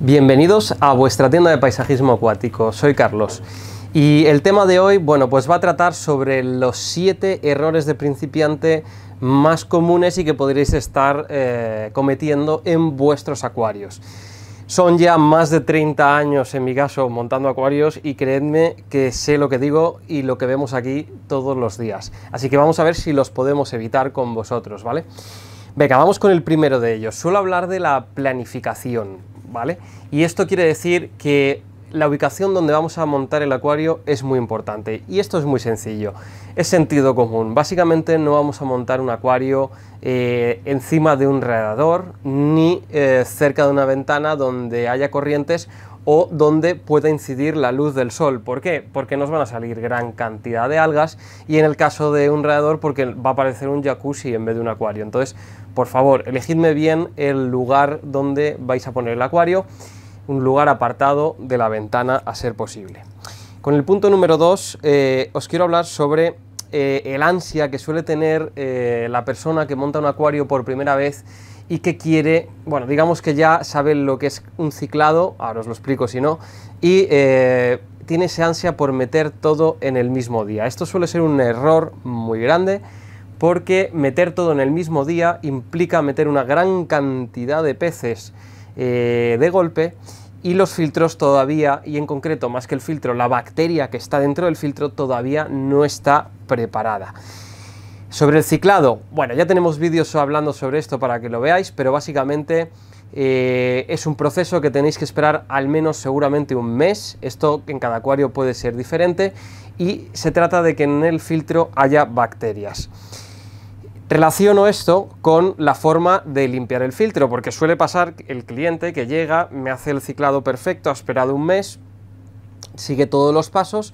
Bienvenidos a vuestra tienda de paisajismo acuático, soy Carlos. Y el tema de hoy, bueno, pues va a tratar sobre los 7 errores de principiante más comunes y que podréis estar eh, cometiendo en vuestros acuarios. Son ya más de 30 años, en mi caso, montando acuarios y creedme que sé lo que digo y lo que vemos aquí todos los días. Así que vamos a ver si los podemos evitar con vosotros, ¿vale? Venga, vamos con el primero de ellos. Suelo hablar de la planificación y esto quiere decir que la ubicación donde vamos a montar el acuario es muy importante y esto es muy sencillo, es sentido común. Básicamente no vamos a montar un acuario eh, encima de un radiador ni eh, cerca de una ventana donde haya corrientes o donde pueda incidir la luz del sol. ¿Por qué? Porque nos van a salir gran cantidad de algas y en el caso de un radiador porque va a aparecer un jacuzzi en vez de un acuario. Entonces, por favor, elegidme bien el lugar donde vais a poner el acuario, un lugar apartado de la ventana a ser posible. Con el punto número 2 eh, os quiero hablar sobre eh, el ansia que suele tener eh, la persona que monta un acuario por primera vez y que quiere, bueno, digamos que ya sabe lo que es un ciclado, ahora os lo explico si no, y eh, tiene esa ansia por meter todo en el mismo día. Esto suele ser un error muy grande porque meter todo en el mismo día implica meter una gran cantidad de peces eh, de golpe y los filtros todavía, y en concreto más que el filtro, la bacteria que está dentro del filtro todavía no está preparada. Sobre el ciclado, bueno, ya tenemos vídeos hablando sobre esto para que lo veáis, pero básicamente eh, es un proceso que tenéis que esperar al menos seguramente un mes. Esto en cada acuario puede ser diferente y se trata de que en el filtro haya bacterias. Relaciono esto con la forma de limpiar el filtro, porque suele pasar el cliente que llega, me hace el ciclado perfecto, ha esperado un mes, sigue todos los pasos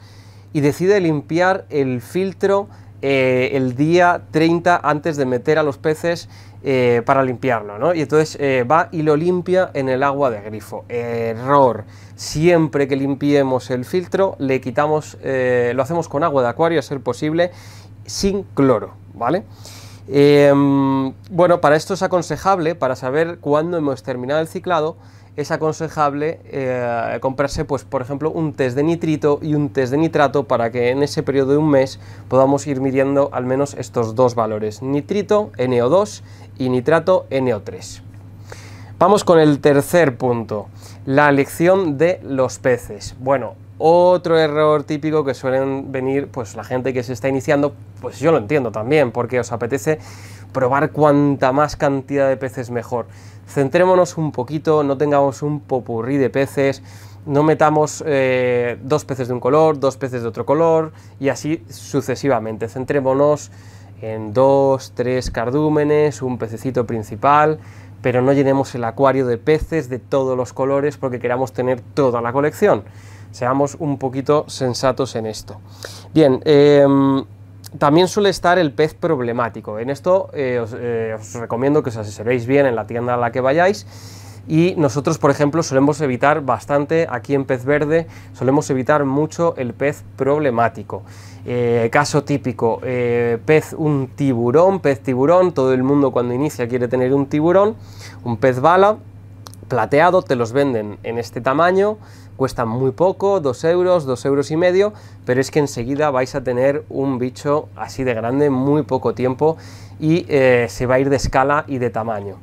y decide limpiar el filtro eh, el día 30 antes de meter a los peces eh, para limpiarlo, ¿no? Y entonces eh, va y lo limpia en el agua de grifo. Error. Siempre que limpiemos el filtro, le quitamos, lo hacemos con agua de acuario a ser posible, sin cloro, ¿vale? Em, bueno, para esto es aconsejable, para saber cuándo hemos terminado el ciclado, es aconsejable eh, comprarse, pues, por ejemplo, un test de nitrito y un test de nitrato para que en ese periodo de un mes podamos ir midiendo al menos estos dos valores, nitrito NO2 y nitrato NO3. Vamos con el tercer punto, la elección de los peces. Bueno, otro error típico que suelen venir pues la gente que se está iniciando, pues yo lo entiendo también, porque os apetece probar cuanta más cantidad de peces mejor. Centrémonos un poquito, no tengamos un popurrí de peces, no metamos eh, dos peces de un color, dos peces de otro color y así sucesivamente. Centrémonos en dos, tres cardúmenes, un pececito principal, pero no llenemos el acuario de peces de todos los colores porque queramos tener toda la colección seamos un poquito sensatos en esto. Bien, em, también suele estar el pez problemático. En esto eh, eh, os, recomiendo que os asesoréis bien en la tienda a la que vayáis. Y nosotros, por ejemplo, solemos evitar bastante, aquí en pez verde, solemos evitar mucho el pez problemático. Eh, caso típico, pez un tiburón, pez tiburón, todo el mundo cuando inicia quiere tener un tiburón, un pez bala, plateado, te los venden en este tamaño, cuestan muy poco, 2 euros, 2 euros y medio, pero es que enseguida vais a tener un bicho así de grande muy poco tiempo y eh, se va a ir de escala y de tamaño.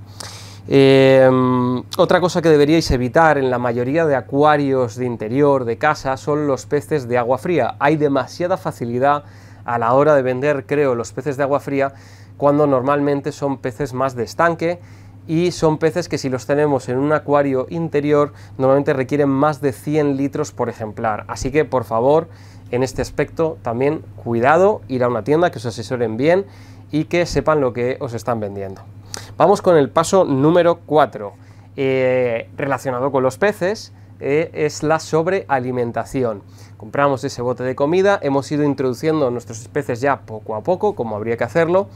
Em, otra cosa que deberíais evitar en la mayoría de acuarios de interior, de casa, son los peces de agua fría. Hay demasiada facilidad a la hora de vender, creo, los peces de agua fría, cuando normalmente son peces más de estanque y son peces que si los tenemos en un acuario interior normalmente requieren más de 100 litros por ejemplar. Así que por favor, en este aspecto también cuidado, ir a una tienda, que os asesoren bien y que sepan lo que os están vendiendo. Vamos con el paso número 4, eh, relacionado con los peces. Eh, es la sobrealimentación. Compramos ese bote de comida, hemos ido introduciendo nuestros peces ya poco a poco, como habría que hacerlo,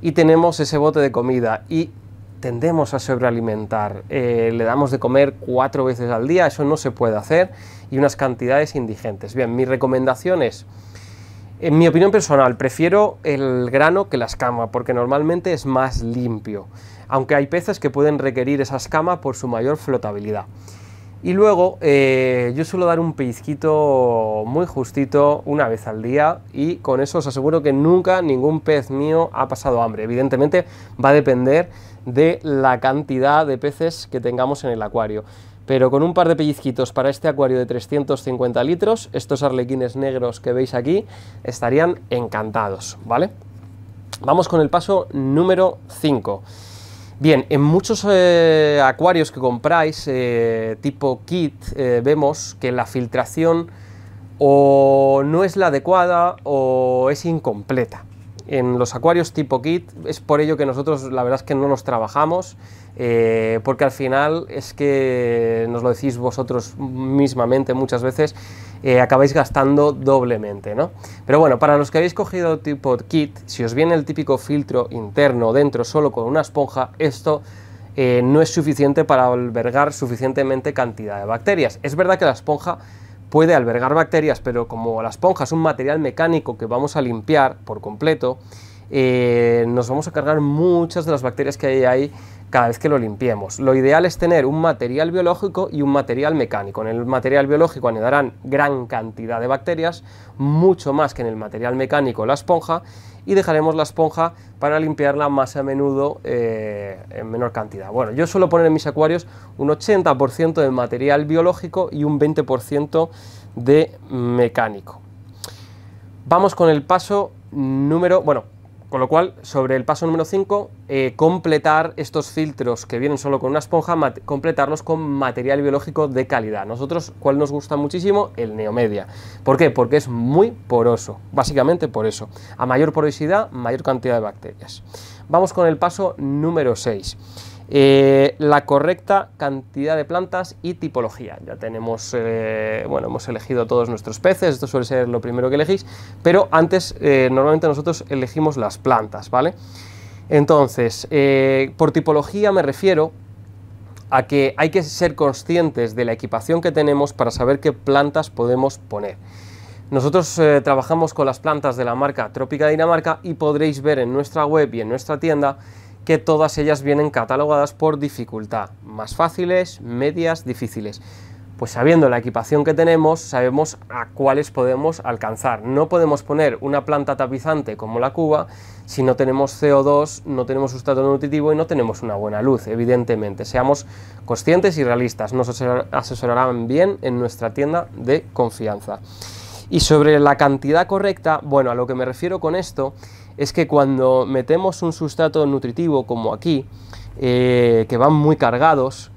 y tenemos ese bote de comida. Y tendemos a sobrealimentar. Eh, le damos de comer cuatro veces al día, eso no se puede hacer, y unas cantidades indigentes. Bien, mi recomendación es, en mi opinión personal, prefiero el grano que la escama, porque normalmente es más limpio, aunque hay peces que pueden requerir esa escama por su mayor flotabilidad. Y luego eh, yo suelo dar un pellizquito muy justito una vez al día y con eso os aseguro que nunca ningún pez mío ha pasado hambre. Evidentemente va a depender de la cantidad de peces que tengamos en el acuario. Pero con un par de pellizquitos para este acuario de 350 litros, estos arlequines negros que veis aquí estarían encantados, ¿vale? Vamos con el paso número 5. Bien, en muchos eh, acuarios que compráis, eh, tipo kit, eh, vemos que la filtración o no es la adecuada o es incompleta en los acuarios tipo kit. Es por ello que nosotros la verdad es que no los trabajamos, eh, porque al final es que, nos lo decís vosotros mismamente muchas veces, eh, acabáis gastando doblemente, ¿no? Pero bueno, para los que habéis cogido tipo kit, si os viene el típico filtro interno dentro solo con una esponja, esto eh, no es suficiente para albergar suficientemente cantidad de bacterias. Es verdad que la esponja puede albergar bacterias, pero como la esponja es un material mecánico que vamos a limpiar por completo, eh, nos vamos a cargar muchas de las bacterias que hay ahí cada vez que lo limpiemos. Lo ideal es tener un material biológico y un material mecánico. En el material biológico anidarán gran cantidad de bacterias, mucho más que en el material mecánico la esponja, y dejaremos la esponja para limpiarla más a menudo eh, en menor cantidad. Bueno, yo suelo poner en mis acuarios un 80% de material biológico y un 20% de mecánico. Vamos con el paso número, bueno, con lo cual, sobre el paso número 5, eh, completar estos filtros que vienen solo con una esponja, completarlos con material biológico de calidad. Nosotros, ¿cuál nos gusta muchísimo? El neomedia. ¿Por qué? Porque es muy poroso, básicamente por eso. A mayor porosidad, mayor cantidad de bacterias. Vamos con el paso número 6. Eh, la correcta cantidad de plantas y tipología. Ya tenemos, eh, bueno, hemos elegido todos nuestros peces, esto suele ser lo primero que elegís, pero antes eh, normalmente nosotros elegimos las plantas, ¿vale? Entonces, por tipología me refiero a que hay que ser conscientes de la equipación que tenemos para saber qué plantas podemos poner. Nosotros trabajamos con las plantas de la marca Trópica Dinamarca y podréis ver en nuestra web y en nuestra tienda que todas ellas vienen catalogadas por dificultad, más fáciles, medias, difíciles. Pues sabiendo la equipación que tenemos, sabemos a cuáles podemos alcanzar. No podemos poner una planta tapizante como la cuba si no tenemos CO2, no tenemos sustrato nutritivo y no tenemos una buena luz, evidentemente. Seamos conscientes y realistas, nos asesorarán bien en nuestra tienda de confianza. Y sobre la cantidad correcta, bueno, a lo que me refiero con esto es que cuando metemos un sustrato nutritivo como aquí, eh, que van muy cargados,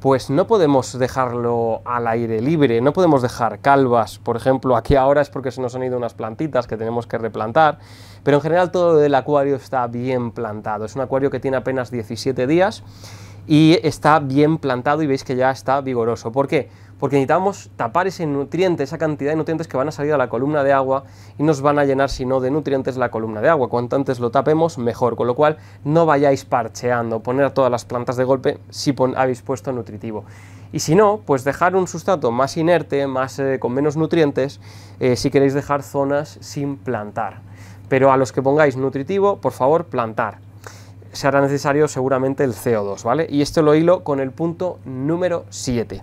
pues no podemos dejarlo al aire libre, no podemos dejar calvas, por ejemplo, aquí ahora es porque se nos han ido unas plantitas que tenemos que replantar, pero en general todo el acuario está bien plantado, es un acuario que tiene apenas 17 días y está bien plantado y veis que ya está vigoroso, ¿por qué? porque necesitamos tapar ese nutriente, esa cantidad de nutrientes que van a salir a la columna de agua y nos van a llenar, si no, de nutrientes la columna de agua. Cuanto antes lo tapemos, mejor, con lo cual no vayáis parcheando, poner a todas las plantas de golpe si habéis puesto nutritivo. Y si no, pues dejar un sustrato más inerte, más, eh, con menos nutrientes, eh, si queréis dejar zonas sin plantar. Pero a los que pongáis nutritivo, por favor, plantar se necesario seguramente el CO2, ¿vale? Y esto lo hilo con el punto número 7.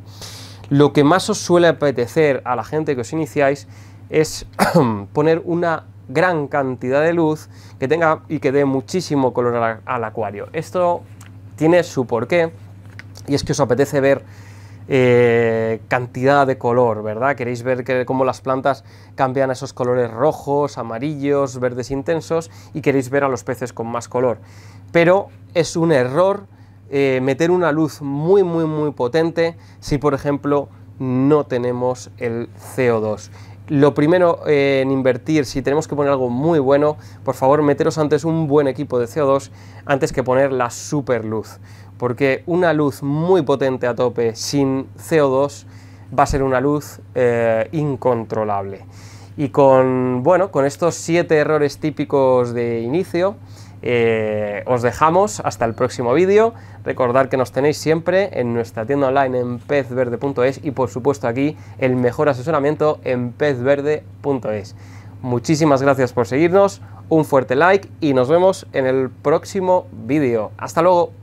Lo que más os suele apetecer a la gente que os iniciáis es poner una gran cantidad de luz que tenga y que dé muchísimo color al, acuario. Esto tiene su porqué y es que os apetece ver eh, cantidad de color, ¿verdad? Queréis ver cómo las plantas cambian a esos colores rojos, amarillos, verdes intensos y queréis ver a los peces con más color. Pero es un error eh, meter una luz muy, muy, muy potente si, por ejemplo, no tenemos el CO2 lo primero eh, en invertir, si tenemos que poner algo muy bueno, por favor meteros antes un buen equipo de CO2 antes que poner la super luz, porque una luz muy potente a tope sin CO2 va a ser una luz eh, incontrolable. Y con, bueno, con estos siete errores típicos de inicio, eh, os dejamos hasta el próximo vídeo. Recordad que nos tenéis siempre en nuestra tienda online en pezverde.es y por supuesto aquí el mejor asesoramiento en pezverde.es. Muchísimas gracias por seguirnos, un fuerte like y nos vemos en el próximo vídeo. Hasta luego.